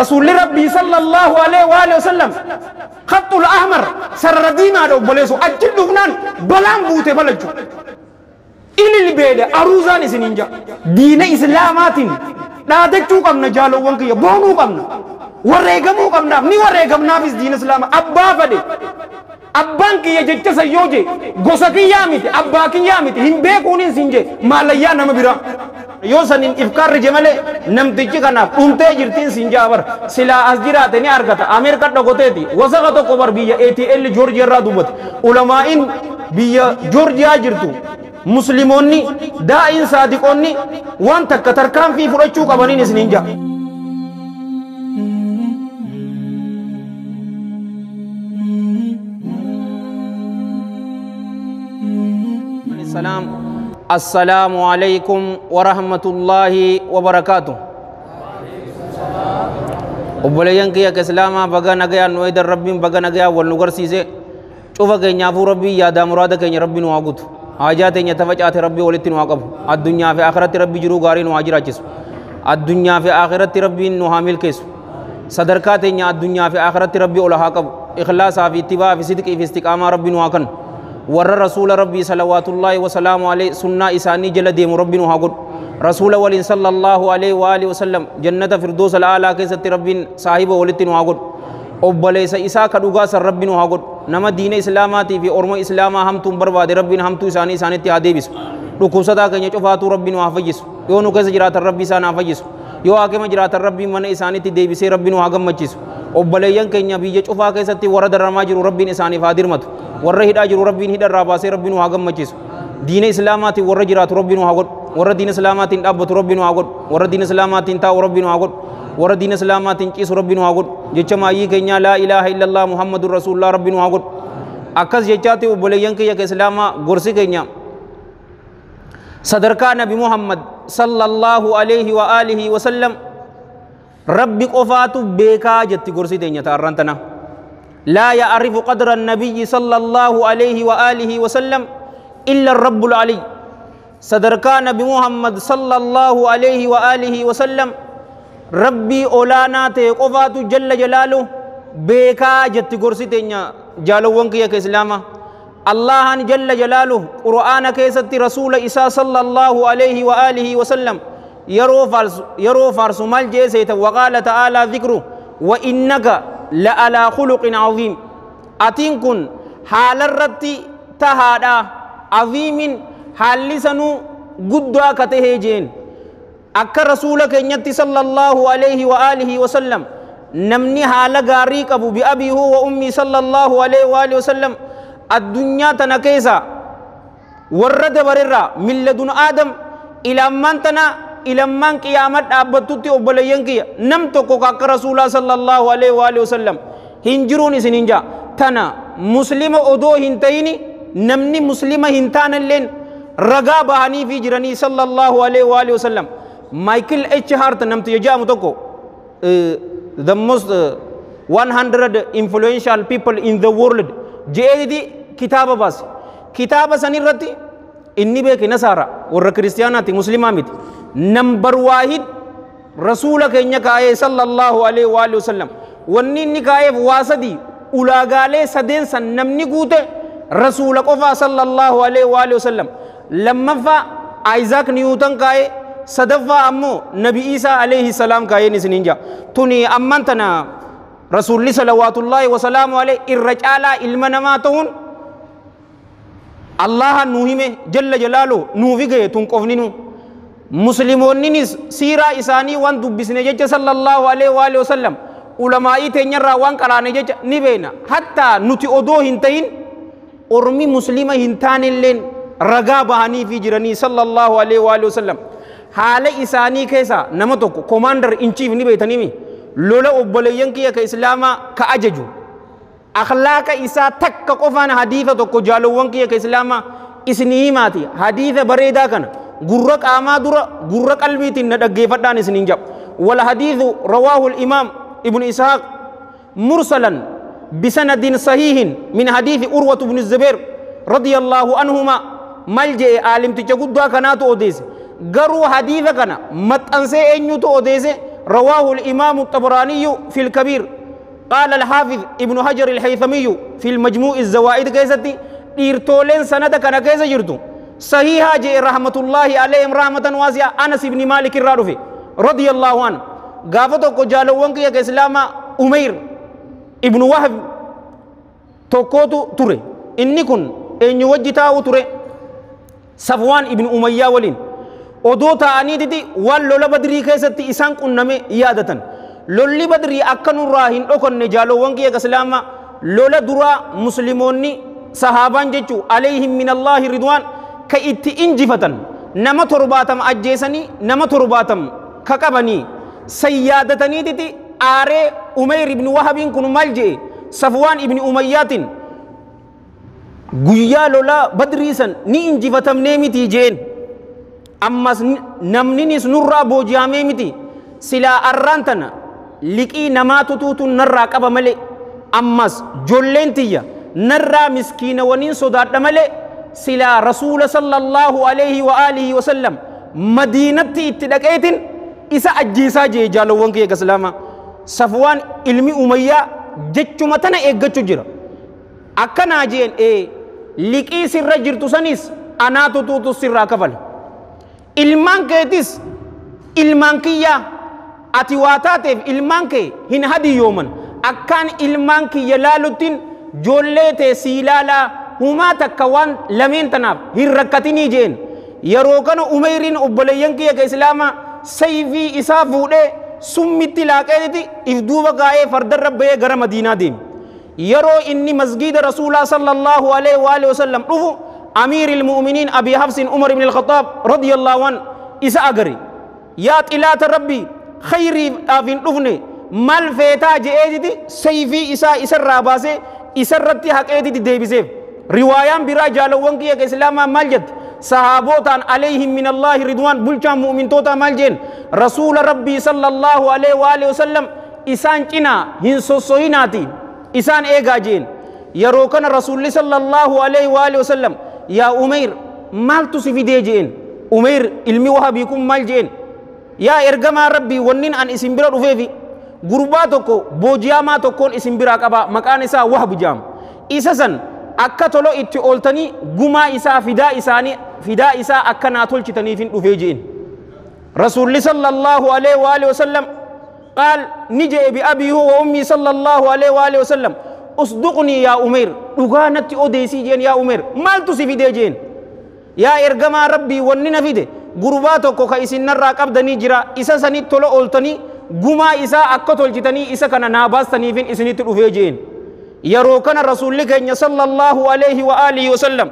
رسول ربي صلى الله عليه وآله وسلم خط الأحمر سر ديما دو بلسو أجل لبنان بلان بوته بلجو إلي البيدة أروزان سننجا دين إسلامات لا دكتو قمنا جالو وانكي بونو قمنا ورقمو قمنا ني ورقمنا بس دين إسلام أبا فدي abbaan kiyya jecha sayyoo jee gosa kiyyaa miti abbaa kiyyaa miti hin beekuunis hin jee maallayyaa nama biraa yoo saniin ifkaarri je malee namtichi kanaaf dhuntee jirtiin siin jaabar silaa as jiraate ni argata ameerika dhokoteeti wasaqa tokko bar biyya ATL joorjiyaa irraa dubbate ulamaa'iin biyya joorjiyaa jirtu musliimoonni daa'iin saadiqoonni waan takka tarkaanfii fudhachuu qabaniin isiniin jaa. السلام السلام عليكم ورحمة الله وبركاته obboleeyyan kiyya ka islaamaa baga nagayaa nu eedan rabbiin baga nagayaa wal nu garsiise cufa keenyaafuu rabbii yaadaa muraada keenya rabbii nu haa guutu haajaa teenya tafacaate rabbii walitti nu haa qabu addunyaa fi akhiratti rabbii jiruu gaarii nu haa jiraachisu addunyaa fi akhiratti rabbiin nu haa milkeessu sadarkaa teenya addunyaa fi akhiratti rabbii ol haa qabu ikhlaasaa fi ittibaa fi sidqii fi istiqaamaa rabbii nu haa kannu warra rasuula rabbii salawaatullaahi wasalaamu alayhi sunnaa isaanii jala deemu rabbi nu haa godhu rasuula waliin sallallahu alayhi wa alihi wasallam jannata firdoosa la'aalaa keessatti rabbiin saahiba walitti nu haa godhu obboleessa isaa ka dhugaa san rabbi nu haa godhu nama diina islaamaatii fi orma islaamaa hamtuun barbaade rabbiin hamtuu isaanii isaanitti haa deebisu dhukkubsataa keenya cofaatuu rabbi nu haa fayyisu yoo nu keessa jiraatan rabbi isaan haa fayyisu yoo haakema jiraatan rabbiin mana isaaniitti deebisee rabbiin waa gammachiisu obboleeyyan keenya biyya cufaa keessatti warra daramaa jiru rabbiin isaaniif haa dirmatu warra hidhaa jiru rabbiin hidha irraa baasee rabbiin waa gammachiisu diina islaamaatiin warra jiraatu rabbiin waa godhu warra diina islaamaatiin dhaabbatu rabbiin waa godhu warra diina islaamaatiin taa'u rabbiin waa godhu warra diina islaamaatiin ciisu rabbiin waa godhu jecha maayii keenyaa laa ilaaha illallah muhammadun rasuulillah rabbiin waa godhu akkas jechaatti obboleeyyan keenya ka islaamaa gorsi keenya صدرك نبي محمد صلى الله عليه وآله وسلم ربي قفاتو بيكا جتي قرسي دينيا تارانتنا لا يعرف قدر النبي صلى الله عليه وآله وسلم إلا الرب العلي صدرك نبي محمد صلى الله عليه وآله وسلم ربي أولانا تقفاتو جل جلاله بيكا جتي قرسي دينيا جالو ونكيك إسلاما الله جل جلاله قرآن كيست رسول إسا صلى الله عليه وآله وسلم يرو فارس يرو فارس مال جيسيت وقال تعالى ذكره وإنك لألا خلق عظيم أتنكن حال الرد تهادا عظيم حال لسن قدوا كتهجين أكا رسولك ينتي صلى الله عليه وآله وسلم نمني حال غاريك أبو بأبيه وأمي صلى الله عليه وآله وسلم addunyaa tana keessa warra dabarerraa milladun aadam ilaamaan tana ilaamaan qiyaamaa dhaabbattutti obboleeyyan kiyya nam tokko akka rasuulaa sallallahu alaihi wa sallam hin jiruun isin hin jaa tana muslima odoo hin ta'ini namni muslima hin taanalleen ragaa bahanii fi jiranii sallallahu alaihi wa sallam Michael H. Hart namti jajaamu tokko the most uh, 100 influential people in the world jeedidi kitaaba baase kitaaba san irratti inni beeke nasaara warra kiristiyaanaati muslimaa miti nambar waahid rasuula keenya kaa'ee sallallahu alaihi waalihi wasallam wanni inni kaa'eef waa sadii ulaagaalee sadeen san namni guute rasuula qofaa sallallahu alaihi waalihi wasallam lammaffaa آيزاك نيوتن كاي صدفة أمو نبي إيسى عليه السلام كاي نسنينجا توني أمان تنا رسول الله صلوات الله وسلامه عليه الرجال علم نماتون الله نوهي من جل جلاله نوفي گئے تون قفنينو مسلمونين سيرا إساني وان دبسن جج صلى الله عليه وآله وسلم ulamaa'i teenyarraa waan qalaane jecha ni beena hattaa nuti odoo hin ta'in ormi muslima hin taanelleen ragaa bahaniifi jiranii sallallahu alaihi waalihi wasallam haala isaanii keessaa nama tokko komaandar in chiif ni beeytanimi lola obboleeyyan kiyya ka islaamaa ka ajaju akhlaaqa isaa takka qofaan hadiisa tokko jaalowwan kiyya ka islaamaa isinii himaati hadiisa bareedaa kana gurra qaamaa dura gurra qalbiitiin na dhaggeeffadhaan isiniin jabu wal hadiisu rawaahu imaam ibnu ishaaq mursalan bisanadin sahiihin min hadiisi urwatu ibnu zubeer رضي الله عنهما ملجئ عالم تجا قد كانت اوديس غرو حديث كان متنسى انيو تو اوديس رواه الإمام الطبراني في الكبير قال الحافظ ابن حجر الحيثمي في المجموع الزوائد كيستي ديرتولين سند كان كيس جردو صحيحة جاء رحمة الله عليهم رحمة واسعة أنس بن مالك الرافي رضي الله عنه غافتو كو جالوان كي إسلام أمير ابن وهب توكوتو توري إني كن إن يوجي تاو توري صفوان ابن أمية ولين odoo ta'anii didi waan lola badrii keessatti isaan qunname yaadatan lolli badrii akka nurraa hin dhokanne jaalowwan kiyya islaamaa lola duraa musliimoonni sahaabaan jechuu alayhim min allaahi ridwaan ka itti injifatan nama torbaatama ajjeesanii nama torbaatama ka qabanii san yaadatanii aaree umeyr ibni wahabiin kun maal jee safwaan ibni umayyaatiin guyyaa lolaa badrii san ni injifatamnee mitii jeen ammas namninis nurraa booji'amee miti silaa arraan tana liqii namaa tutuutu narraa qaba malee ammas jolleen tiyya narraa miskiinawaniin sodaadha malee silaa rasuula sallallahu alayhi wa alihi wa sallam madiinatti itti dhaqeetin isa ajjiisaa jee jaalowwan kiyya gaslaamaa safwaan ilmi umayyaa jechuma tana eeggachu jira akkanaa jeen ee liqii sirra jirtu sanis anaatu tuutu sirraa kafala ilmaan keetis ilmaan kiyya ati waa taateef ilmaan kee hin hadiyooman akkaan ilmaan kiyya laaluttiin joollee tee si ilaalaa humaa takka waan lameen tanaaf hin rakkatinii jeen yeroo kana umeyriin obboleeyyan kiyya ka islaama sayfii isaa fuudhee summitti laaqeeti if duuba kaa'ee fardarra ba'ee gara madiinaa deeme yeroo inni masgiida rasuulaa sallallahu alaihi wa alihi wasallam dhufu أمير المؤمنين أبي حفص عمر بن الخطاب رضي الله عنه اذا أغري يا تلات ربي خيري آه، أفين رفني مال فيتا جئيدي سيفي إسا إسا راباسي اسر رتي حقيدي دي بسيف روايان برا جالو كي إسلاما مال جد صحابوتان عليهم من الله رضوان بلچان مؤمن توتا مالجين رسول ربي صلى الله عليه وآله وسلم إسان چنا هنسوسويناتي إسان إيغا جين يروكن رسول صلى الله عليه وآله وسلم يا أمير مال تسفيدي جئن أمير علمي وهب يكون مال جئن يا إرجما ربي ونين أن اسم برا رفيفي غربا توكو بوجياما توكون اسم برا كبا مكان إسا وهب جام إساسا akka tolo itti ooltanii gumaa isaa fidaa isaanii fidaa isaa akka naa tolchitaniif hin dhufee je'in rasuulli sallallahu alaihi wa alihi wasallam qaal ni je'e bi abiihu wa ummii sallallahu alaihi wa alihi wasallam اصدقني يا عمر دغانت اوديسي جين يا عمر مال تسفيدي جين يا ارغما ربي وننا فيده غرباتو كو كايسن نرا قبدني جرا اسا سني تولو اولتني غما اسا اكتول جتني اسا كن ناباستني فين اسني تدوفي جين يرو كن رسول كنيا صلى الله عليه واله وسلم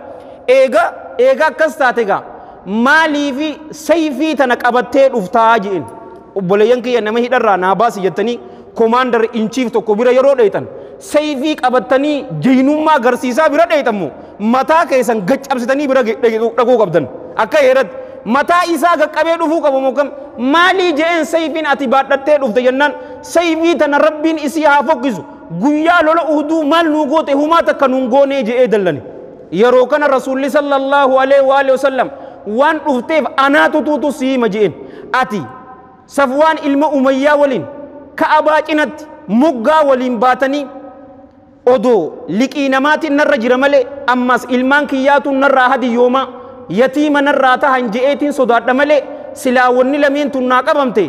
ايغا ايغا كستاتيغا مالي في سيفي تنقبته دفتا جين obboleeyyan kiyya nama hidharraa naa baasi jettanii koomaandar in chiif tokko bira yeroo seeyfii qabattanii jeenummaa agarsiisaa bira dheeyxamu mataa keessan gaccabsitanii bira dhaquu qabdan akka heeratti mataa isaa gaqqabee dhufuu qabu mokan maalii je'een seeyfiin ati baadhattee dhufte jennaan seeyfii tana rabbiin isii haa fokkisu guyyaa lola uhuduu maal nuu goote humaa takka nuun goonee je'ee dallani yeroo kana rasuulli sallallahu alaihi wa alihi wasallam waan dhufteef anaatu tuutu siima je'een ati safwaan ilma umayyaa waliin ka'abaa cinatti muggaa waliin baatanii odoo liqii namaatiin narra jira malee ammas ilmaan kiyyaatuun narraa hadi yooma yatiima narraa tahan je'eetiin sodaadha malee silaa wanni lameentuun naa qabamte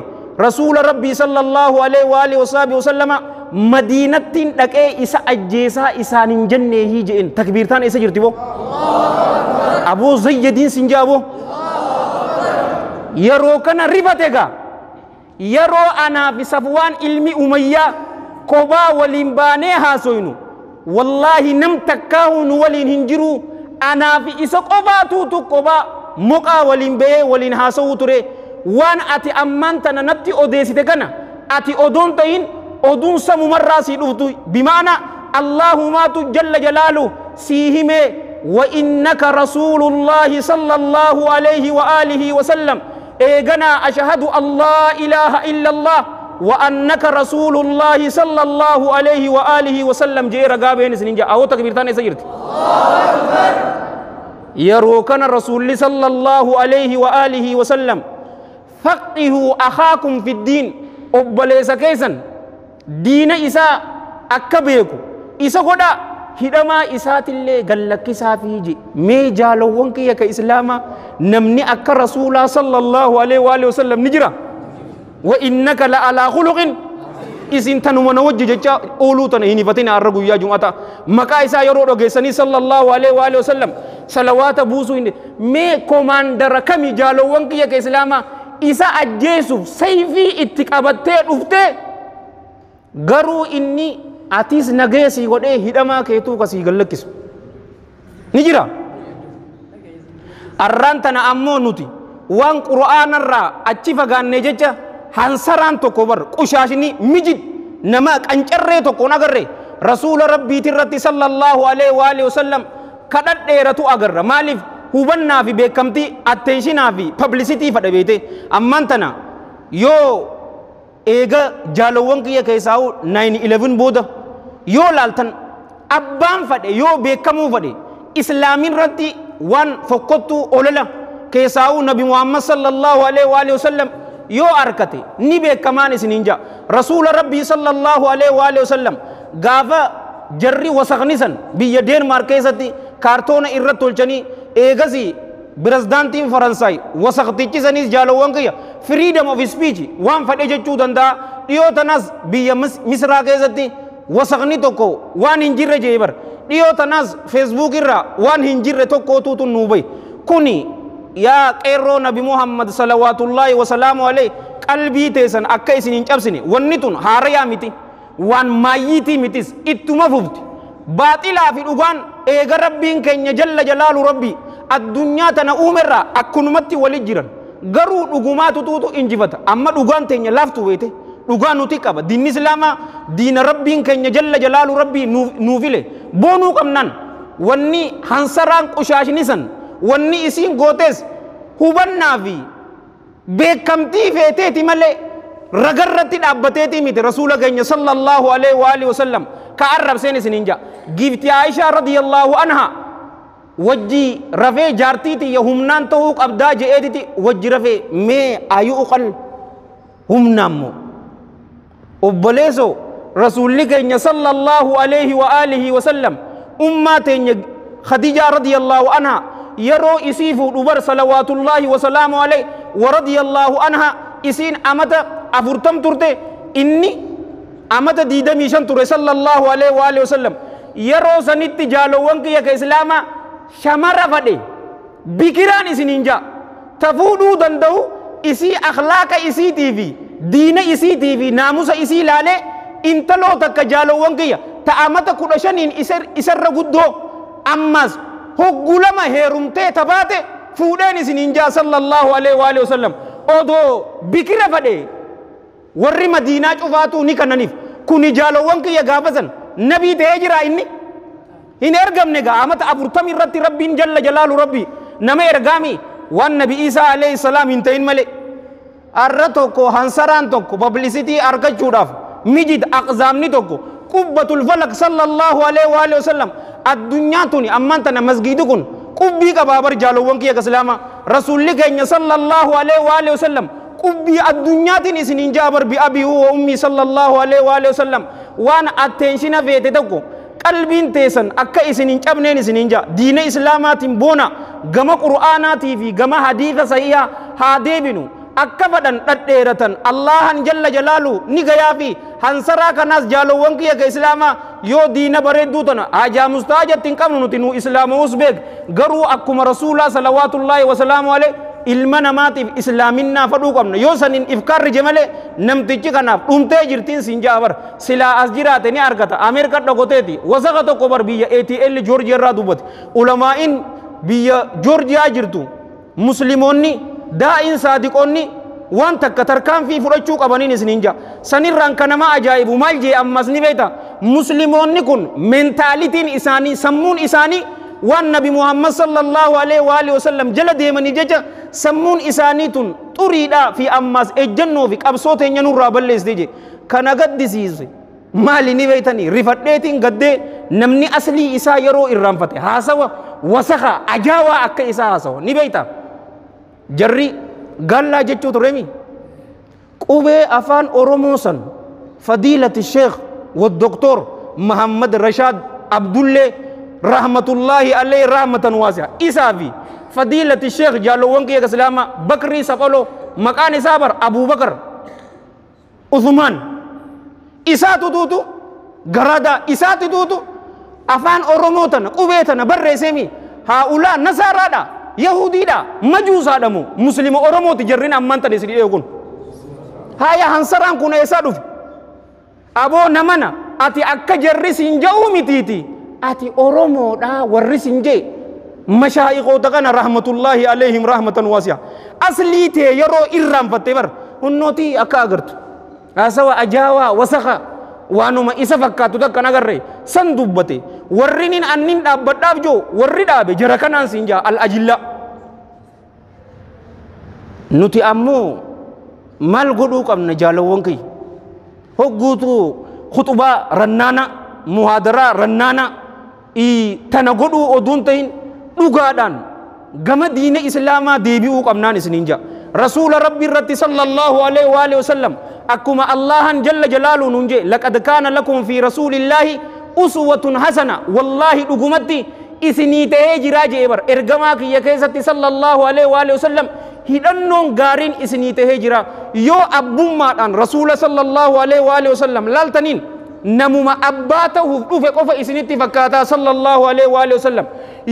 rasuula rabbii sallallahu alaihi wa alihi wasaabii wasallama madiinattiin dhaqee isa ajjeesaa isaaniin jenneehii je'en takbiirtaan eessa jirti boo aboo zayyadiin sin jaaboo yeroo kana rifate gaa yeroo anaaf isaaf ilmi umayyaa kophaa waliin baanee haasoynu والله نم تكاون ولين هنجرو أنا في إسق أباتو تقبا مقا ولين بيه ولين هاسو تري وان أتي أمان نتي أوديسي تكنا أتي أودون تين أودون سمو مرة سيدوتو بمعنى اللهم جل جلاله سيهم وإنك رسول الله صلى الله عليه وآله وسلم إيغنا أشهد الله إله إلا الله وأنك رسول الله صلى الله عليه وآله وسلم جي رقابين سننجا أو تكبيرتان إيه سجرت يروكنا الرسول صلى الله عليه وآله وسلم فقه أخاكم في الدين أبليس كيسا دين إساء أكبيكو إسا قدا hidhamaa isaatiillee gallakkisaafii je جي مي kiyya ka islaama نمني أكا رسول صلى الله عليه وآله وسلم jira وإنك لعلى خلق isin tanuma na wajji jecha ooluu tana hin hifatina har'a guyyaa jum'ata maqaa isaa yeroo dhageessanii sallallahu alaihi wa alihi wasallam salawaata buusuu hin mee komaandara kami jaalowwan kiyya ka islaamaa isa ajjeesuuf sayfii itti qabattee dhuftee garuu inni atiis nagee sii godhee hidhamaa keetuu kasii gallakkisu ni jira har'aan tana ammoo nuti waan qura'aanarraa achi fagaannee jecha هانسران تو كبر قشاشني مجد نما كنجرة تو كون أغرر رسول ربي ترتي صلى الله عليه وآله وسلم ديرا تو أغرر مالف هوبنا في بكمتي اتنشنا في publicity فدا بيتي أمان تنا يو إيغا جالوان كيه كيساو 9-11 بودا يو لالتن أبان فدا يو بكمو فدا إسلامين رتي وان فقطو أوللا كيساو نبي محمد صلى الله عليه وآله وسلم yoo arkate ni beekamaan isiniin jaa rasuula rabbii sallallahu alaihi wa sallam gaafa jarri wasaqnisan biyya deenmaar keessatti kaartoona irra tolchanii eegasi برزدانتين فرنساي وسختيتي سنيس جالو وانكيا فريدم of speech وان فدي جچو دندا ديو تناس بي مصر كيزتي وسغني توكو وان انجير جيبر ديو تناس فيسبوك را وان انجير توكو تو نوبي كوني يا قيرو نبي محمد صلوات الله وسلامه عليه قلبي تيسن أكا إسن انجبسني ونتون هاريا متي وان مايتي متيس اتما فبت باطلا في الأغان إيغا ربي كن جل جلال ربي الدنيا تنا أمرا أكنمتي ولجرا garuu dhugumaatu tuutu injifata amma dhugaan teenya laaftu weete dhugaa nuti qaba diinni islaamaa diina rabbiin keenya jalla jalaalu rabbii nuufile boonuu qabnaan wanni hansaraan qushaashinisan واني اسين غوتز هوبن نافي بكمتي فيتي تملي رغرتي دابتيتي مت رسول الله صلى الله عليه واله وسلم كعرب سين سنينجا جبت عائشه رضي الله عنها وجي رفي جارتي تي يهمنان تو ابدا جيتي وجي رفي مي ايو قل همنام وبليزو رسول الله صلى الله عليه واله وسلم امه خديجه رضي الله عنها يرو إسيف دبر صلوات الله وسلام عليه ورضي الله عنها إسين أمت أفرتم ترتي إني أمت ديدا ميشن تري صلى الله عليه وآله وسلم يرو سنت جالو جالوان يك كإسلام شمر فدي بكران إسين إنجا تفودو دندو إسي أخلاق إسي تيفي دين إسي تيفي ناموس إسي لالي انتلو تك جالوان كي تأمت كل إسر إسر رقدو أمز هغولما هيرومتي تباتي فودين سنينجا صلى الله عليه واله وسلم اودو بكرا فدي ور مدينه قفاتو ني كننيف كوني جالو وانك يا غابزن نبي تهجرا اني ان ارغم نغا امت ابو تم رت ربي جل جلال ربي نمي ارغامي وان نبي عيسى عليه السلام انتين ملي ارتو كو هنسران تو كو ببليسيتي ارك جوداف ميجيد اقزام ني تو قبة الفلك صلى الله عليه وآله وسلم الدنيا توني أمان تنا مسجدكن قبي كبابر جالو وانكي كسلاما رسول لك صلى الله عليه وآله وسلم قبي الدنيا تني سنين جابر بأبي وأمي صلى الله عليه وآله وسلم وان أتنشنا في تدكو qalbiin teessan akka isinin cabneen isinin jaa diina islaamaatiin boona gama qur'aanaatii fi gama hadiisa sahihaa haa deebinu akka fadhan dhadheeratan allahan jalla jalalu ni gayaafi hansaraa kanaas jaalowwan kiyya ka islaamaa yoo diina bareedduu tana hajaa mustaajatti hin qabnu nuti nu islaama'uus beek garuu akkuma rasuulaa salawaatullaahi wasalaamu alee ilma namaatiif islaaminaa fadhuu qabna yoo saniin ifkaarri jemale namtichi kanaaf dhumtee jirtiin siin ja'a bara silaa argata ameerikaan dhokoteeti wasaqa tokko bar biyya ATL joorjiyaa irraa dubbate ulamaa'iin biyya joorjiyaa jirtu musliimoonni daa'in saadiqoonni waan takka tarkaanfii fudhachuu qabaniin isniin jaa sanirraan ka namaa ajaa'ibu maal jee ammas ni beekta muslimoonni kun mentaalitiin isaanii sammuun isaanii waan nabi muhammad sallallahu alaihi wa alihi wasallam jala deemanii jecha sammuun isaanii tun xuriidhaa fi ammas ejjannoo fi qabsoo teenya nurraa balleessite je kana gaddisiise maali ni beeytanii rifadheetiin gaddee namni aslii isaa yeroo irraanfate haasawa wasaqa ajaawaa akka isaa haasawa ni beeytaa جري gallaa jechuu turemi qubee afaan oromoo san fadiilati sheekh محمد رشاد عبد الله رحمة الله عليه رحمة واسعة إسافي فضيلة الشيخ جالوان كي سلامة بكري سفلو مكان سابر أبو بكر عثمان إساتو توتو غرادا إساتو توتو أفان أوروموتنا قبيتنا برسيمي هؤلاء نصارادا yahudiidha majuusaadhamu muslima oromooti jarrin amman tan isin eegun haya hansaraan kun eessaa dhufe aboo namana ati akka jarri siin ja'uu mitiiti ati oromoodha warri siin jee mashaa'iqoota kana rahmatullaahi alayhim rahmatan waasiya aslii tee yeroo irraanfattee bar hunnooti akka agartu haasawa ajaawaa wasaqa waanuma isa fakkaatu takka nagarre san dubbate warri nin annin dhaabbadhaaf joo warri dhaabe jara kanaan siin jaa al ajilla nuti ammoo maal godhuu qabna jaalawwan kiyya hogguutu khutubaa rannaana muhaadaraa rannaana tana godhuu oduun ta'in dhugaadhaan gama diina islaamaa deebi'uu qabnaan isiniin jaa رسول ربي الرتي صلى الله عليه وآله وسلم أكما الله جل جلاله ننجي لقد كان لكم في رسول الله أسوة حسنة والله لقمتي إثني تهجي راجي إبر إرقماك يكيستي صلى الله عليه وآله وسلم hidhannoon gaariin isinii tahee jira yoo abbummaadhaan rasuula sallallahu alaihi wa alihi wasallam laaltaniin namuma abbaa ta'uuf dhufe qofa isinitti fakkaataa sallallahu alaihi wa alihi wasallam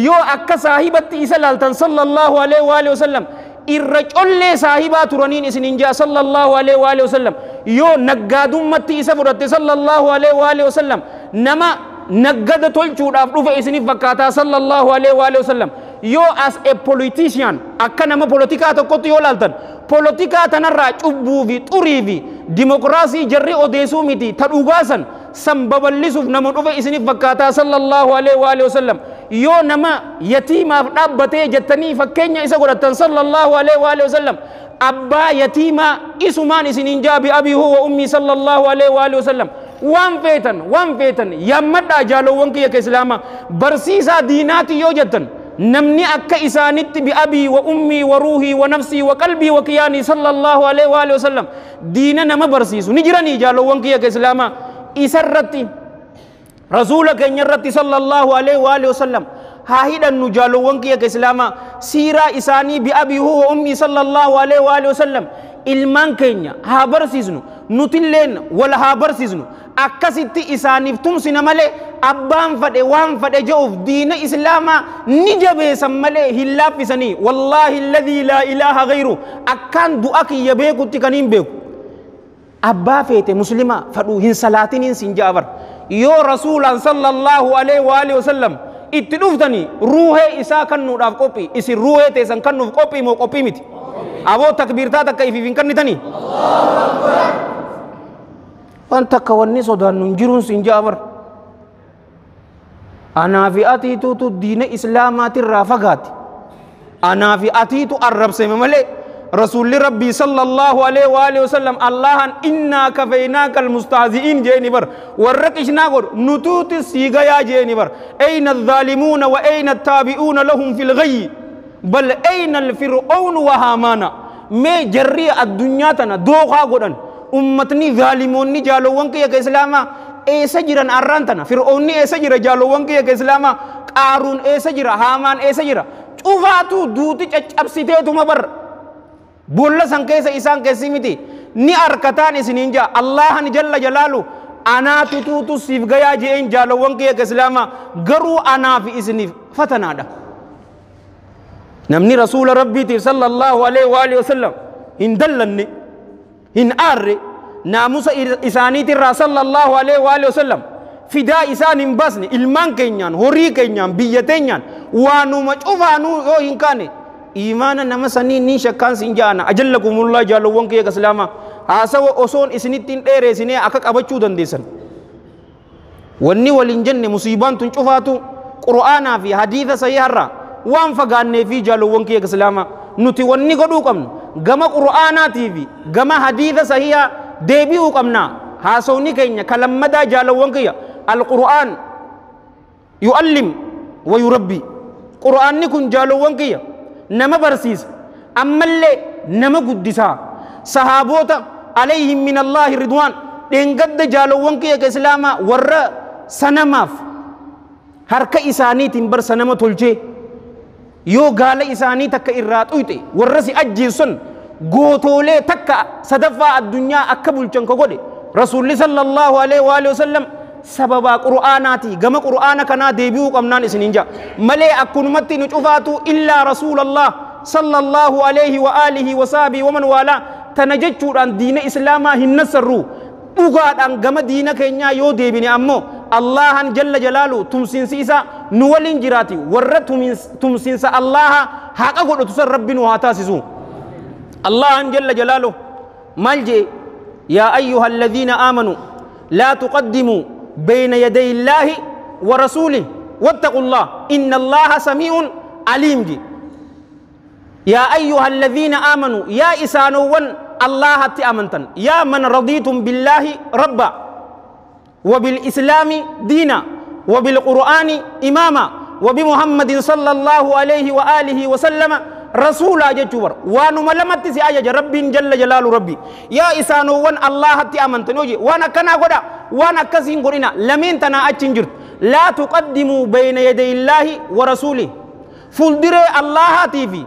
yoo akka saahibatti isa laaltan sallallahu alaihi wa alihi wasallam irra collee saahibaa turaniin isinin jaa sallallahu alaihi wa alihi wasallam yoo naggaadumatti isa fudhatte sallallahu alaihi wa alihi wasallam nama naggada tolchuudhaaf dhufe isiniif fakkaataa sallallahu alaihi wa alihi wasallam yoo as a politician akka nama politikaa tokkotti yoo laaltan politikaa tanarraa cubbuu fi xurii fi dimokiraasii jarri odeessuu miti ta dhugaasan san baballisuuf nama dhufe isiniif fakkaataa sallallahu alaihi wa alihi wasallam yoo nama yatiimaaf dhaabbatee jettanii fakkeenya isa godhattan sallallahu alaihi wa alihi wasallam abbaa yatiimaa isumaan isiniin jaabi abiihu wa ummii sallallahu alaihi wa alihi wasallam waan feetan waan feetan yaammadhaa jaalowwan kiyya ka islaamaa barsiisaa diinaati yoo jettan namni akka isaanitti bi'abii wa ummii wa ruuhii wa nafsii wa qalbii wa kiyaanii sallallahu alaihi wa alihi wasallam diina nama barsiisu ni jiranii jaalowwan kiyya ka islaamaa isarratti rasuula keenya irratti sallallahu alaihi wa alihi wasallam haa hidhannu jaalowwan kiyya ka islaamaa siiraa isaanii bi'abii hu wa ummii sallallahu alaihi wa alihi wasallam ilmaan keenya haa barsiisnu nutilleen wal haa barsiisnu akkasitti isaaniif tumsina malee abbaan fadhe waan fadhe je'uuf diina islaamaa ni jabeessan malee hin laaffisanii wallaahi alladhii laa ilaaha gayru akkaan du'a kiyya beekutti kan hin beeku abbaa feete muslimaa fadhu hin salaatiniin sin ja'a bar yoo rasuulaan sallallahu alaihi wa alihi wasallam itti dhuftanii ruuhee isaa kan nuudhaaf qophii isin ruuhee teessan kan nuuf qophii moo qophii miti aboo takbiirtaa takka ifiif hin kannitanii Allahu Akbar waan takka wanni sodaannu hin jiruun si hin jaabar anaa fi atiituutu diina islaamaatirraa fagaate anaa fi atiitu arrabsame malee rasuulli rabbii sallallahu alaihi wa alihi wasallam allahan innaa kafaynaaka almustahzi'iin jeeni bar warra qishnaa godhu nutuuti sii gayaa jeeni bar ayna adhaalimuuna wa ayna attaabi'uuna lahum fi lgayyi bal ayna alfir'aunu wa haamaana mee jarrii addunyaa tana dookaa godhan ummatni zaalimuunni jaalowwan kiyya ka islaamaa eessa jiran arraan tana fir'oonni eessa jira jaalowwan kiyya ka islaamaa qaaruun eessa jira haamaan eessa jira cufaatu duuti caccabsiteetuma bar boolla san keessa isaan keessi miti ni arkataan isiniin jaa allahan jalla jalaalu anaa tutuutu siif gayaa je'een jaalowwan kiyya ka islaamaa garuu anaaf isiniif fatanaadha namni rasuula rabbiitiif sallallahu alaihi wa alihi wasallam hin dallanne هن أري ناموس إساني ترى صلى الله عليه وآله وسلم fidaa isaan hin basne ilmaan keenyaan horii keenyaan biyya teenyaan waanuma cufaanuu yoo hin kaane imaana nama sanii ni shakkaan sin jaana ajallakumullah jaalowwan kiyya kaslaamaa haasawa osoon isinittiin dheereessinee akka qabachuu dandeessan wanni waliin jenne musiibaan tun cufaatu qura'aanaa fi hadiisa sayyaarraa waan fagaannee fi jaalowwan kiyya kaslaamaa nuti wanni godhuu qabnu gama tv gama hadiida sahiyaa deebi'uu qabnaa haasawni keenya kalammadaa jaalawwan kiyya alqura'aan yu'allim wayurabbi qura'aanni kun jaalawwan kiyya nama barsiisa ammallee nama guddisaa sahaabota عليهم من الله رضوان دنگد جالوون كي اسلاما ور سنماف هرك اساني تنبر سنما تلجي yoo gaala isaanii takka irraa xuyxe warra si gootoolee takka sadaffaa addunyaa akka bulchan ka godhe rasuulli sallallahu alaihi sababaa qur'aanaati gama qur'aana kanaa deebi'uu qabnaan hin ja'a malee akkunumatti nu cufaatu illaa rasuulallah sallallahu alaihi wa alihi wa saabii waman waalaa tana jechuudhaan diina islaamaa hin nassarru dhugaadhaan gama diina keenyaa yoo deebine ammoo الله جل جلاله تمسين سيسا نولين جراتي ورد تمسين سا الله حقا قد تسر ربي نوهاتاسسو الله جل جلاله مالجي يا أيها الذين آمنوا لا تقدموا بين يدي الله ورسوله واتقوا الله إن الله سميع عليم جي يا أيها الذين آمنوا يا إسانوا الله تأمنتن يا من رضيتم بالله ربا وبالإسلام دينا وبالقرآن إماما وبمحمد صلى الله عليه وآله وسلم رسول آجة جوار وانو ملمت سي آجة ربي جل جلال ربي يا إسانو وان الله تي أمنت نوجي وانا كنا غدا وانا كسين قرنا لمن تنا أتنجر لا تقدموا بين يدي الله ورسوله فلدر الله تي في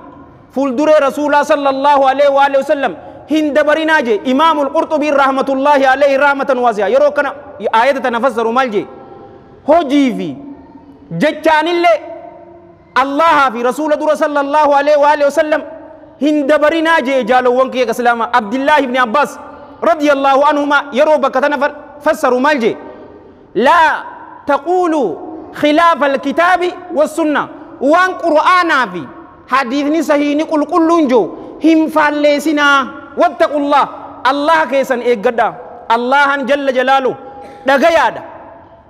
فلدر رسول صلى الله عليه وآله وسلم هند بريناج إمام القرطبي رحمة الله عليه رحمة واسعة يرو كنا آية تنفسر مال جي هو جيفي جتان اللي الله في رسول الله صلى الله عليه وآله وسلم هند بريناج جالو وانكي كسلام عبد الله بن عباس رضي الله عنهما يرو بكتنا فسر مال جي لا تقولوا خلاف الكتاب والسنة وان قرآن في حديثني صحيح نقول كل جو هم فالسنا واتقوا الله الله كيسن إيقدا الله جل جلاله دقيادا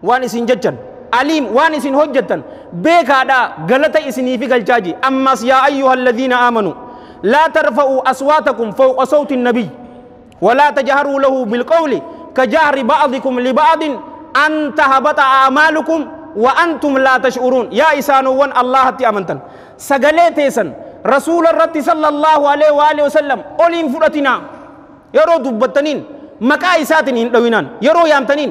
وان اسن ججن عليم وان اسن هجتن بيكادا غلطة اسني في قلجاجي اما يا أيها الذين آمنوا لا ترفعوا أصواتكم فوق صوت النبي ولا تجهروا له بالقول كجهر بعضكم لبعض أن تهبط أعمالكم وأنتم لا تشعرون يا إسانوان الله تي امنتن تيسن رسول الرتي صلى الله عليه وآله وسلم أولين فرتنا يرو دبتنين مكا إساتنين لوينان يرو يامتنين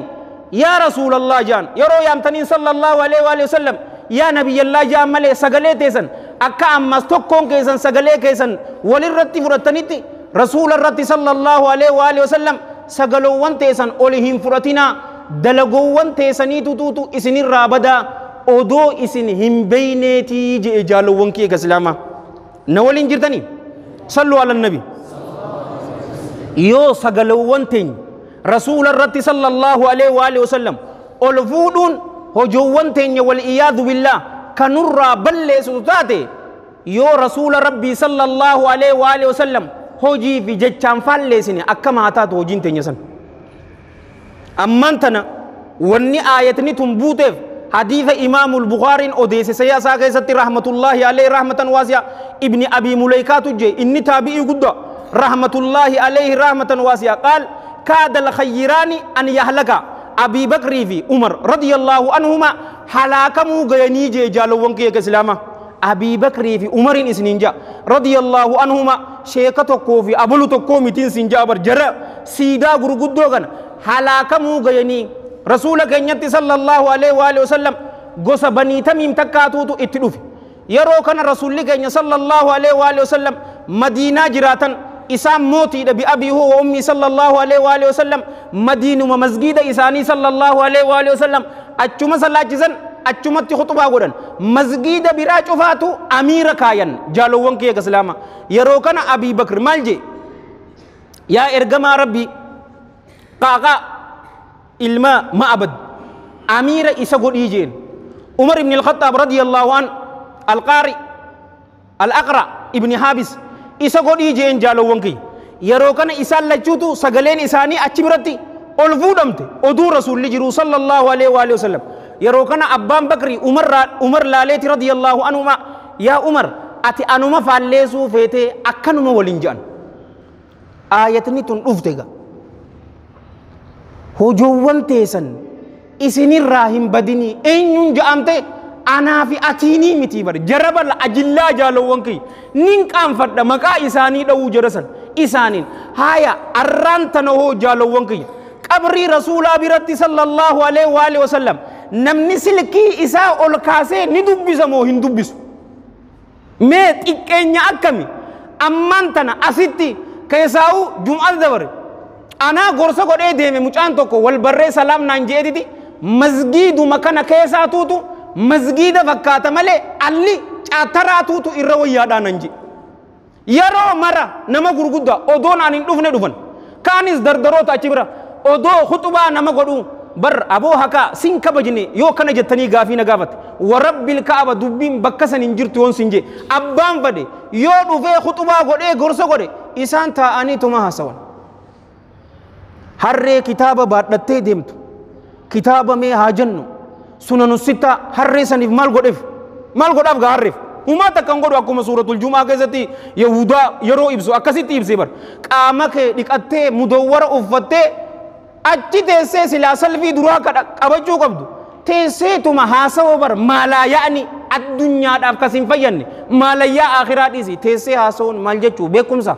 يا رسول الله جان يرو يامتنين صلى الله عليه وآله وسلم يا نبي الله جان ملي سغلي تيسن أكا أمس تكون كيسن سغلي كيسن وللرتي فرتنيت رسول الرتي صلى الله عليه وآله وسلم سغلو وان تيسن أولهم فرتنا دلغوان تيسني توتو إسنين رابدا odoo إسن هم beyneetii jee jaalowwan kee ga islaamaa نولين جرتني صلوا على النبي يو سقلوان وانتين رسول الرتي صلى الله عليه وآله وسلم ألفودون هجوان وانتين والإياذ بالله كنرى بل سوتاتي يو رسول ربي صلى الله عليه وآله وسلم هجي في جتشان فاللسني أكما هاتات هجين تين يسن أمان وني آيتني تنبوتف حديث إمام البخاري أوديس سياسة كيسة رحمة الله عليه رحمة واسعة ابن أبي مليكة تجي إني تابعي قد رحمة الله عليه رحمة واسعة قال كاد الخيران أن يهلك أبي بكر في عمر رضي الله عنهما هلاكمو غيني جي جالو ونكي كسلامة أبي بكر في عمر إسنينجا رضي الله عنهما شيكة تقوفي أبلو تقومي تنسنجا بر جرى سيدا غرغدوغن هلاكمو غيني rasuula keenyatti sallallahu alaihi wa sallam gosa banii tamiim takkaatuutu itti dhufe yeroo kana rasuulli keenya sallallahu alaihi wa sallam madiinaa jiraatan isaan mootiidha bi'abii huwa ummi sallallahu alaihi wa sallam madiinuma masgiida isaanii sallallahu alaihi wa sallam achuma salaachisan achumatti khutubaa godhan masgiida biraa cufaatu amiira kaayan jaalowwan kiyya islaama yeroo kana abii bakr maal jee yaa ergamaa rabbii qaaqaa ilma ma'abad amiira isa godhii jeen umar ibn al-khattaab radiyallahu an al-qaari al-aqra ibn haabis isa godhii jeen jaalowwan kiyya yeroo kana isaan lachuutu sagaleen isaanii achi biratti ol fuudhamte oduu rasuulli jiru sallallahu alaihi wa alihi wasallam yeroo kana abbaan bakri umar umar laleti radiyallahu anhuma ya umar ati anuma faalleesuu fete akkanuma waliin je'an tun dhufte hojoowwan teessan isinirraa hin badinii eenyuun ja'amte anaa fi atiinii miti bara jara bala ajillaa jaalawwan kiyya nin qaanfadha maqaa isaanii dha'uu jara san isaaniin haya arraan tana hoo jaalawwan kiyya qabrii rasuulaa biratti sallallahu alaihi wa alihi wasallam namni silkii isaa ol kaasee ni dubbisa moo hin dubbisu mee xiqqeenya akkami ammaan tana asitti keessaawu jum'aa dabare anaa gorsa godhee deeme mucaan tokko wal barree salaam naan jee didi masgiiduma kana keessaa tuutu masgiida fakkaata malee alli caataraa tuutu irra wayyaadhaa nan jee yeroo mara nama gurguddaa odoon aan hin dhufne dhufan kaanis dardaroota achi bira odoo hutubaa nama godhuu bar aboo hakaa sin kabajne yoo kana jettanii gaafii na gaafatte warabbil kaaba dubbiin bakka san hin jirtu yoon sin jee abbaan fade yoo dhufee hutubaa godhee gorsa godhe isaan taa'anii tuma haasawan harree kitaaba baadhattee deemtu kitaaba mee haa jennu sunanu sita harree saniif maal godheef maal godhaaf gaa harreef humaa takkan godhu akkuma suuratul jumaa keessatti yahudaa yeroo ibsu akkasitti ibsee bar qaama kee dhiqattee mudawwara uffattee achi teessee silaa salfii duraa qabachuu qabdu teesseetuma haasawa bar maalaa yaa'ni addunyaadhaaf kas hin fayyanne maalayyaa akhiraa dhiisi teessee haasawuun maal jechuu beekumsa.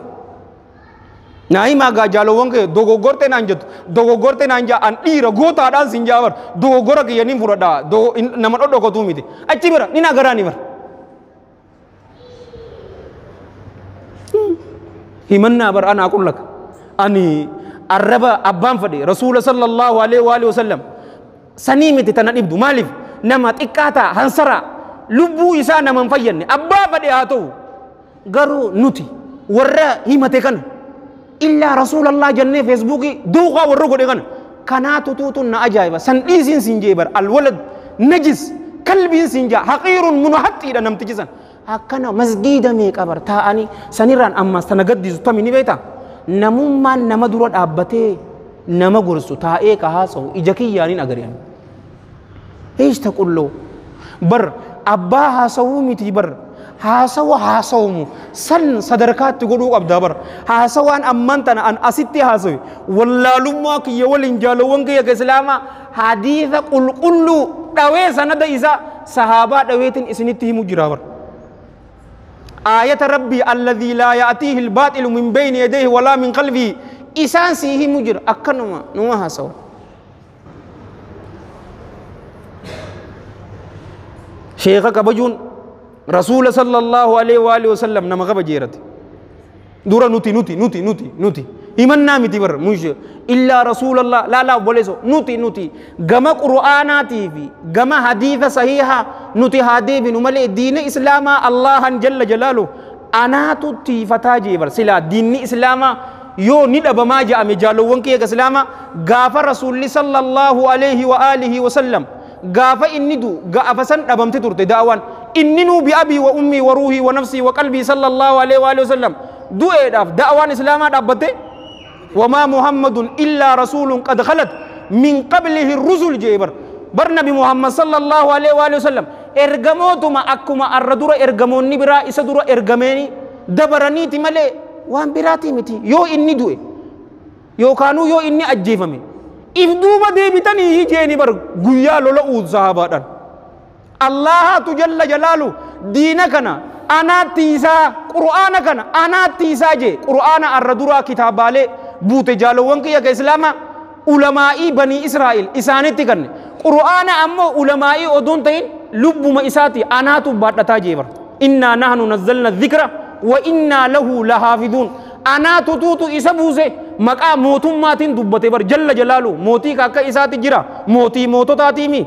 naima ga jalo wonge dogo gorte nanja dogo gorte nanja an dira gota dan sinjawar dogo gora ke yani furada do naman oddo ko tumide achi bara nina garani bar himanna bar ana aqullak ani arraba abban fadi rasul sallallahu alaihi wa alihi wasallam sanimiti tanadibdu malif nama tikata hansara lubbu isa naman fayyanne abba fadi hato garu nuti warra himate kana إلا رسول الله جنة فيسبوكي دوغا ورقو ديغن كاناتو توتن أجايبا سنئيسين سنجيبر الولد نجس كلبين سنجا حقير منحط إذا نمتجسا أكنا مسجد ميك أبر تاني سنيران أما سنجد زتمني بيتا نموما نمدورات أبته نمغرسو تائي كهاسو إجاكي يعني نغريان إيش تقول له بر أباها سوو ميتي بر haasawaa haasawumu san sadarkaatti godhuu qabdaa bara haasawaan ammaan tana an asitti haasawe wallaalummaa kiyya waliin jaalawwan kiyya ka islaamaa hadiisa qulqulluu dhawee sanada isaa sahaabaa dhaweetiin isinitti himu jira bara آية ربي الذي لا يأتيه الباطل من بين يديه ولا من قلبه إسان سيه مجر أكنما نوها سوا شيخك بجون رسول صلى الله عليه وآله وسلم نما غبا دورا نوتي نوتي نوتي نوتي نوتي إيمان نامي تبر مش إلا رسول الله لا لا بوليسو نوتي نوتي جما قرآناتي في جما حديث صحيحة نوتي حديث نمالي دين إسلام الله جل جلاله أنا توتي فتاجي بر سلا دين إسلام يو نيد أبما جاء مجالو ونكي إسلام غاف رسول صلى الله عليه وآله وسلم غاف إن ندو غافر سن أبمتي تورتي دعوان inninu bi abi wa ummi wa ruhi wa nafsi wa qalbi sallallahu alaihi wa sallam du'eedhaaf da'awaan islaamaa dhaabbatte wamaa muhammadun illaa rasuulun qad khalat min qablihi rusul jee bar bar nabi muhammad sallallahu alaihi wa sallam ergamootuma akkuma arra dura ergamoonni biraa isa dura ergameeni dabaraniiti malee waan biraati miti yoo inni du'e yookaanuu yoo inni ajjeefame if duuba deebitanii jeeni bar guyyaa lola'uu saabaadhaan Allaahatu jalla jalaalu diina kana anaatti isaa qura'aana kana anaatti isaa jee qura'aana arra duraa kitaabaalee buute jaalowwan kiyya ka islaama ulamaa'ii banii israa'el isaanitti kanne qura'aana ammoo ulamaa'ii oduun ta'in lubbuma isaati anaatu baadhataa jee bara innaa nahnu nazzalna dhikra wa innaa lahu lahaafiduun anaatu tuutu isa buuse maqaa mootummaatiin dubbate bar jalla jalaalu mootii ka akka isaati jira mootii moototaatiimi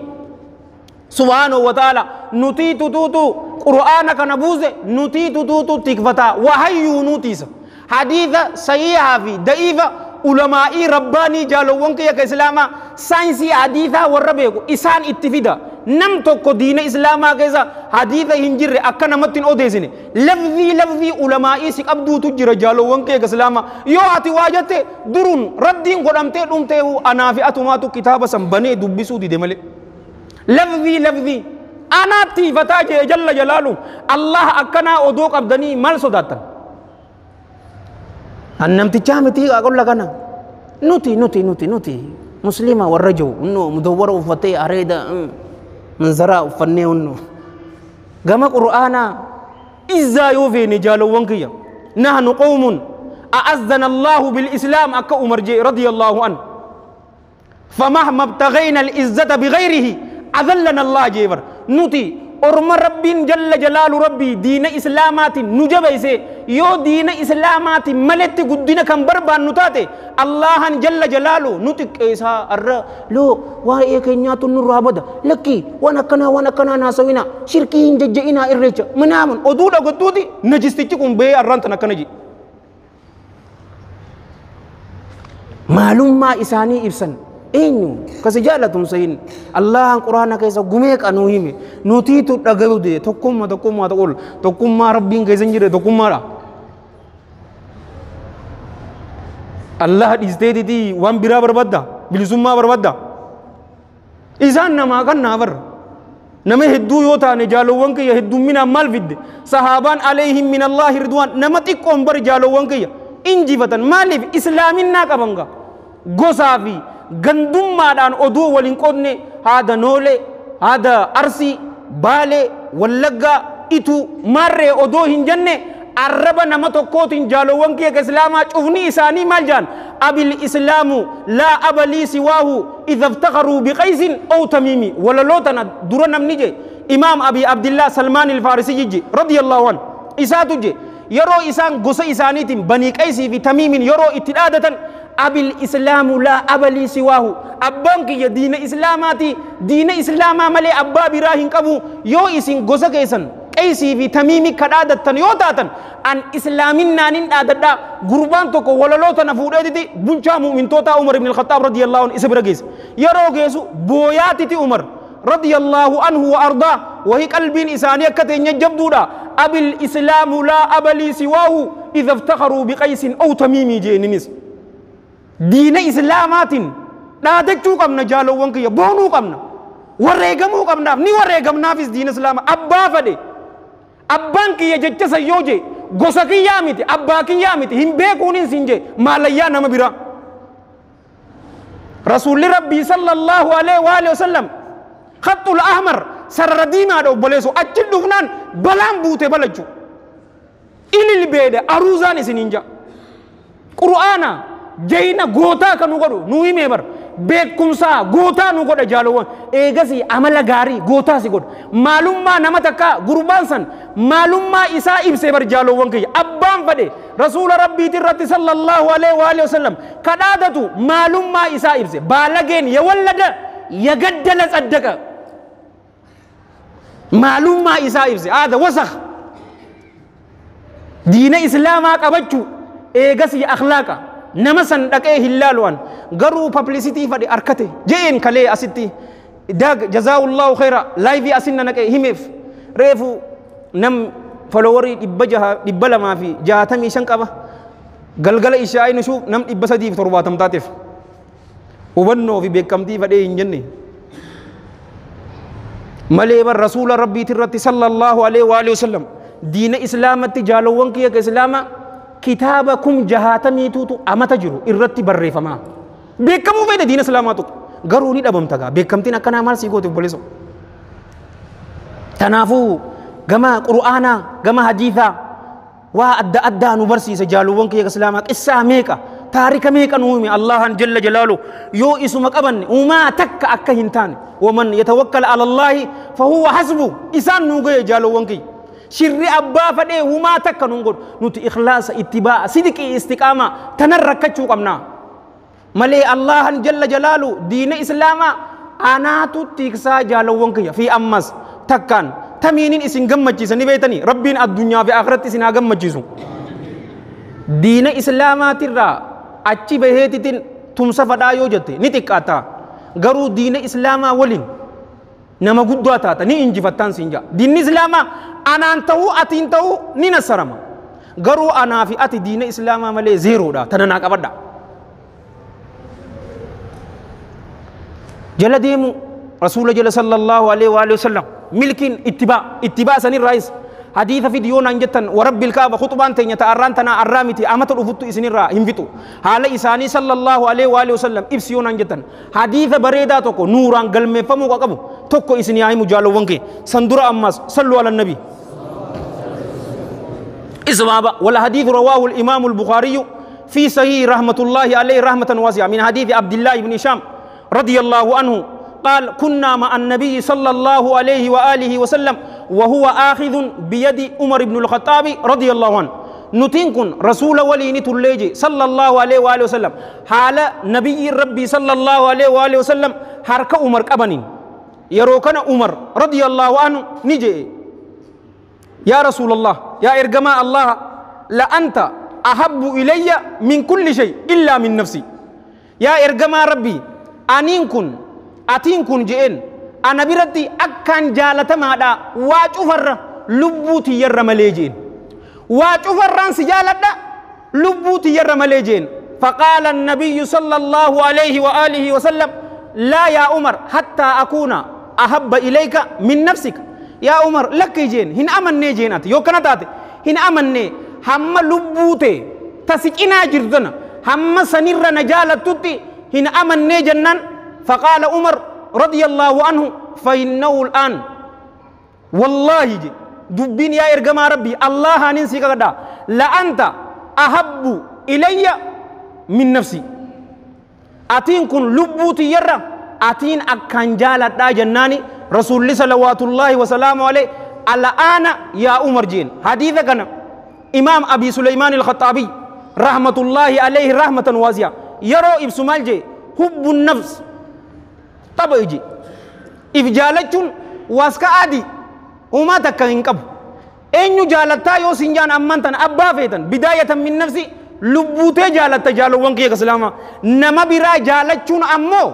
subhaanahu wa ta'ala nuti tutuutu qur'aana kana buuse nuti tutuutu tikfataa wahayyuu nutiisa hadiisa sayyihaa fi da'iifa ulamaa'i rabbaanii jaalowwan kiyya ka islaamaa saayinsii hadiisaa warra beeku isaan itti fida nam tokko diina islaamaa keessa hadiisa hin jirre akka namatti hin odeessine lafzii lafzii ulamaa'ii si qabduutu jira jaalowwan kiyya ka islaamaa yoo ati waa jette duruun raddiin godhamtee dhumtee anaa fi atumaatu kitaaba san banee dubbisuu dide malee. لفظي لفظي أنا تيفتا جي جل جلاله الله أكنا أدوك أبدني مال صداتا نمتي جامتي أقول لك أنا نوتي نوتي نوتي نوتي مسلمة ورجو إنه مدور وفتي أريد منظرة وفني إنه قام قرآنا إذا يوفي نجال وانكيا نحن قوم أعزنا الله بالإسلام أكا أمر رضي الله عنه فمهما ابتغينا العزة بغيره أذلنا الله جيبر نوتي أرم ربين جل جلال ربي دين إسلامات نجبيس يو دين إسلامات ملت قدنا كم بربان نتاتي الله جل جلال نوتي كيسا أر لو واي إيه كنيات النور عبدا لكي وانا كنا وانا كنا ناسوينا شركين ججئنا إرجع منامن أدولا قدودي نجستيكم بي نكنجي معلوم ما إساني إبسن eenyu kasi jaalatumsahin allahan quraana keessa gumee qanuu hime nutiitu dhagayu dee tokkummaa tokkummaa ta'ul tokkummaa rabbiin keessan jire tokkummaadha allaha dhiisteetitii waan biraa barbadda bilisummaa barbadda isaan namaa kan naafarra nama hedduu yoo taane jaalowwan kiyya heddumminaan maal fidde sahaabaan alayhim min allaahi ridwaan nama xiqqoon bari jaalowwan kiyya injifatan maaliif islaaminaa qaban gaa gosaa fi gandummaadhaan oduu wal hin qodne haada noolee haada arsii baalee wallaggaa ituu maarree odoo hin jenne arraba nama tokkootiin jaalowwan keeka islaamaa cufni isaanii maal jaan abil islaamu laa abalii siwaahu idha iftakaruu biqaysin ow tamiimi walaloo tana dura namni je imaam abi abdillah salmaan ilfaarisiyyi je radiyallaahu an isaatu je yeroo isaan gosa isaaniitiin banii qaysii fi tamiimin yeroo itti dhaadatan أبي الإسلام لا أبا لي سواه أبانك يا دين إسلاماتي دين إسلاما ملي أبا براهن كبو يو إسين غزا كيسن كيسي في تميمي كدادتن يو تاتن أن إسلامين نانين آددا غربان توكو ولولوتا نفوريتي تي بلچا مؤمن توتا عمر بن الخطاب رضي الله عنه إسبرا كيس يرو كيسو بوياتي تي عمر رضي الله عنه وأرضاه وهي قلب إنسان يكتن يجبدودا أبي الإسلام لا أبا سواه إذا افتخروا بقيس أو تميمي جينينيس دين إسلامات دادك شو قمنا جالو وانك يبونو قمنا ورقمو قمنا ني ورقمنا في دين إسلام أبا فدي أبان كي يجتش سيوجي غسكي يامت أبا كي يامت هم بيكونين سنجي ماليا نم برا رسول ربي صلى الله عليه وآله وسلم خط الأحمر سر ديما دو بلسو أجل لغنان بلان بوتي بلجو إلي البيدة أروزاني سننجا قرآنا jayna gootaa kan nu godhu nu himee bar? beekumsaa gootaa nu godha jaalowwan eegas amala gaarii gootaasi godha maalummaa nama takka gurbaan san maalummaa isaa ibsee bar jaalowwan kiyya abbaan fadhe rasuula rabbiiti irratti sallallahu alaihi wa alihi wasallam kadhaadatu maalummaa isaa ibse geen ya wallada ya gaddala saddaqa maalummaa isaa ibse aada wasakh diina islaamaa qabachuu eegas ya akhlaaqa nama san dhaqee hillaaluwan garuu pablisitii fadhi arkate jeen kalee asitti daag jazaa'ullaahu khayra laayivii asinna naqee himeef reefu nam folowarii dhibba lamaa fi jaatamii shan qaba galgala ishaa'ii nushuuf nam dhibba sadii fi torbaatamtaateef hubannoo fi beekamtii fadhee hin jenne malee bar rasuula rabbiitirratti sallallahu alaihi wa alihi wasallam diina islaamatti jaalowwan kiyya ka islaama كتابكم جهات ميتوتو أما تجرو إرتي بري فما بكم في الدين سلاماتو غروني دبم تغا بكم تينا كنا مال سيكو تبوليسو تنافو غما قرانا غما حديثا وا اد اد انو برسي سجالو وانك يا سلامك اسا ميكا ميكا نومي الله جل جلاله يو اسو مقبن وما تك اكهنتان ومن يتوكل على الله فهو حسبه اسان نوغي جالو وانكي shirri abbaa fadhee humaa takka nun godhu nuti ikhlaasa ittibaa'a sidiqii istiqaamaa tanan rakkachuu qabna malee allahan jalla jalaalu diina islaamaa anaatu tiiksaa jaalawwan kiyya fi ammas takkaan tamiinin isin gammachiisa ni beeytanii rabbiin addunyaa fi akhiratti isin haa gammachiisu diina islaamaatirraa achi baheetitiin tumsa fadhaa yoo jette ni xiqqaata garuu diina islaamaa waliin nama guddaa taata ni injifattaan siin jaa diinni islaamaa أنا أنتو أتينتو نينا سرما غرو أنا في أتي دين الإسلام مالي زيرو دا تنانا كبدا جلديم رسول الله صلى الله عليه وآله وسلم ملكين اتباع اتباع سني رئيس حديث في ديون انجتن ورب الكعبة خطبان تنيا تأران تنا أرامتي أمت الأفتو اسنرا الرا حال إساني صلى الله عليه وآله وسلم ابسيون انجتن حديث بريدا توكو نوران قلم فمو قبو توكو اسني اي مجالو ونكي سندرا أماس صلوا على النبي إسمابا والحديث رواه الإمام البخاري في صحيح رحمة الله عليه رحمة واسعة من حديث عبد الله بن هشام رضي الله عنه قال كنا مع النبي صلى الله عليه وآله وسلم وهو آخذ بيد عمر بن الخطاب رضي الله عنه نتنكن رسول ولي تلجي صلى الله عليه وآله وسلم حال نبي ربي صلى الله عليه وآله وسلم حركة عمر كبنين يروكنا عمر رضي الله عنه نجي يا رسول الله يا إرجماء الله لأنت أحب إلي من كل شيء إلا من نفسي يا إرجماء ربي أنينكن atiin kun je'een ana biratti akkaan jaalatamaadha waa cufarra lubbuu tiyyarra malee je'een waa cufarraan si jaaladha lubbuu tiyyarra malee je'een فقال النبي صلى الله عليه وآله وسلم لا يا عمر حتى أكون أحب إليك من نفسك يا عمر لك جين هن أمن جين أتي يو كنتات هن أمن هم لبوتي تسكينا جردنا هم سنير نجالة تتي هن أمن جنن فقال عمر رضي الله عنه فإنه الآن والله جي دبين يا إرقما ربي الله ننسي كذا لأنت أحب إلي من نفسي أتين كن لبوتي يرى أتين أكن جالت دا جناني رسول الله صلوات الله وسلامه عليه الآن يا عمر جين حديثة كان إمام أبي سليمان الخطابي رحمة الله عليه رحمة وازية يرى إبسمال جي حب النفس xaxxaba iji if jaalachuun waaska adi uumaa takka hin qabu eenyu jaalattaa yoo sin jaan amman tan abbaa feetan bidaayatan min nafsi lubbuutee jaalatta jaalowwan kiyya islaamaa nama biraa jaalachuun ammoo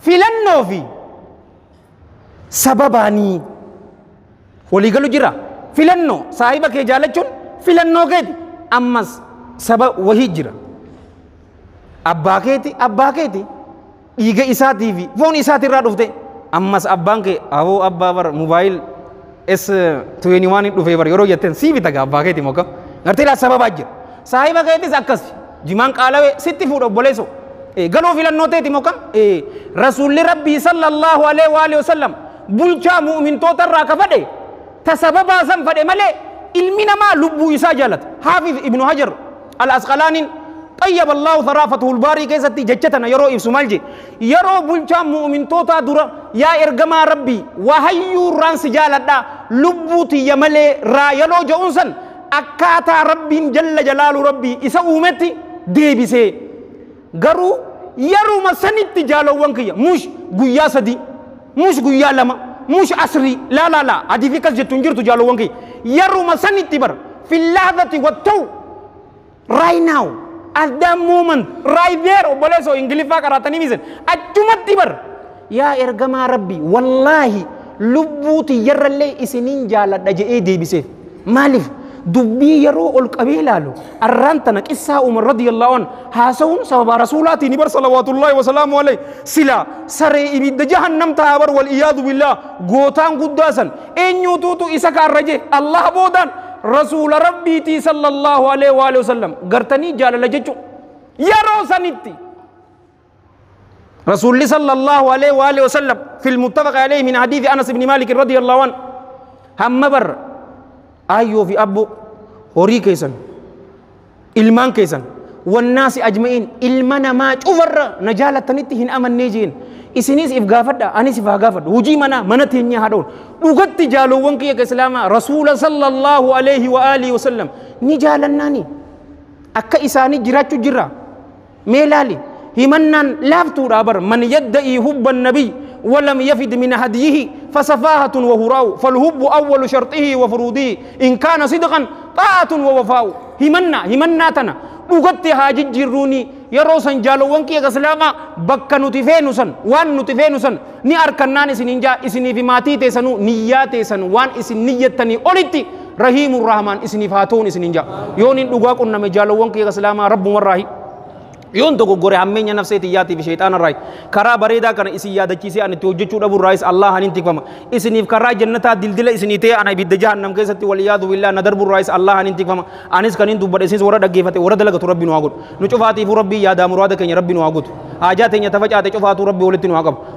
filannoo fi sababaanii waliigalu jira filannoo saahiba kee jaalachuun filannoo keeti ammas sabab wahii jira abbaa keeti abbaa keeti dhiiga isaatii fi foon isaatirraa dhufte ammas abbaan kee awoo abbaa bar mobaayil s tuweeni waan hin dhufee bar yeroo jetteen sii bitaga abbaa keeti moka gartee laa sababaa jira saahiba keetis akkas jimaan qaalawee sitti fuudha obboleessoo galoo filannoo teeti moka rasuulli rabbii sallallahu alaihi wa alihi wasallam bulchaa mu'mintootarraa ka fadhe ta sababaa san fadhe malee ilmi namaa lubbuu isaa jaallata haafiif ibnu hajar al asqalaaniin طيب الله ثرافته الباري كيستي ججتنا يرو إبسو مالجي يرو بلچا مؤمن توتا درا يا إرقما ربي وهيو رانس جالدا لبوتي يملي را يلو جونسن أكاتا ربي جل جلال ربي إسا أومتي ديبي سي غرو يرو ما سنتي جالو وانكي مش قيا سدي مش قيا لما مش أسري لا لا لا أدي في جتنجر تجالو وانكي يرو ما سنتي بر في اللحظة والتو right now at that moment right there obboleessa ingiliffaa misen at achumatti bar ya ergama rabbi wallaahi lubbuu tiyyarrallee isiniin jaaladha je'ee deebiseef malif dubbi yaro ol qabee ilaalu arraan tana qissaa umar radiyallahu an haasa'uun sababa rasuulaatiin ibar salawaatullaahi wasalaamu alayhi sare ibi de jahannam ta bar wal iyad billah gotan guddasan enyu tutu isaka raje allah bodan رسول ربي صلى الله عليه وآله وسلم غرتني جال لججو يا روسانيتي رسول الله صلى الله عليه وآله وسلم في المتفق عليه من حديث أنس بن مالك رضي الله عنه هم بر أيو في أبو هوري كيسن إلمان كيسن والناس أجمعين إلمان ما أفر نجالة تنتهن أمن نيجين isinis if gaafadha anis if gaafadhu hujii mana mana teenya haa dhawun dhugatti jaalowwan kiyya islaamaa rasuula sallallahu alaihi wa alihi wasallam ni jaalannaani akka isani jiraachuu jirra mee laali himannaan laaftuudha man yadda'ii hubba nabi ولم يفد من هديه فسفاهة وهراء فالهب أول شرطه وفروضه إن كان صدقا طاعة ووفاء همنا همنا تنا dhugatti haa yeroo san jaalowwanqii eega islaamaa bakka nuti feenu san waan nuti feenu san ni arkannaan isiniin jaa isiniif maatii teessanuu niyyaa teessan waan isin niyyattanii olitti rahiimu rahmaan isiniif haa ta'uun isiniin jaa yooniin dhugaa qunname jaalowwanqii eega islaamaa rabbumarraahi يون دوغو غوري امين نفس ايتياتي بشيطان الراي كرا بريدا كان اسي يا دكي ان توجو چودو رايس الله هانين تيكوم اسي نيف كرا جنتا دلدله اسي نيتي انا بيد جهنم كيس تي وليا ذو نذر بو رايس الله هانين تيكوم انيس كانين دوبد اسي ورا دغي فاتي ورا دلغ تربي نو نو چوفاتي فو ربي يا دامرو ادك ربي نو اغوت حاجاتي تي چوفاتو ربي ولتي نو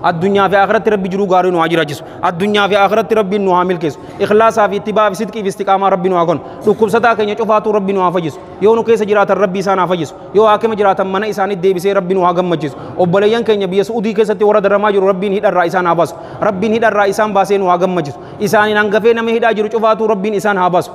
الدنيا في اخرت ربي جرو غارو نو اجرا جس الدنيا في اخرت ربي نو عامل كيس اخلاص في اتباع صدق في استقامه ربي نو اغون ستا كني چوفاتو ربي نو افجس يونو كيس جرات ربي سان افجس يو حاكم جرات من kana isaanitti deebisee rabbiin waa gammachiisu obboleeyyan keenya biyya su'udii keessatti warra daramaa jiru rabbiin hidharraa isaan haa baasu rabbiin hidharraa isaan baaseen waa gammachiisu isaaniin hangafee nama hidhaa jiru cufaatu rabbiin isaan haa baasu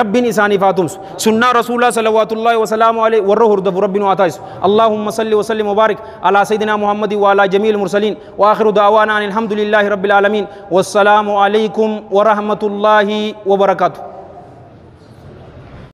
ربنا إساني فاتمس سنة رسول الله صلوات الله وسلامه عليه وره هردف ربنا واتايس اللهم صل وسلم وبارك على سيدنا محمد وعلى جميع المرسلين وآخر دعوانا أن الحمد لله رب العالمين والسلام عليكم ورحمة الله وبركاته